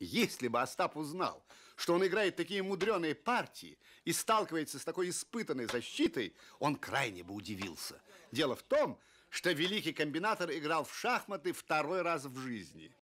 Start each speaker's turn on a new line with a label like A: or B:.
A: Если бы Остап узнал, что он играет такие мудреные партии и сталкивается с такой испытанной защитой, он крайне бы удивился. Дело в том, что великий комбинатор играл в шахматы второй раз в жизни.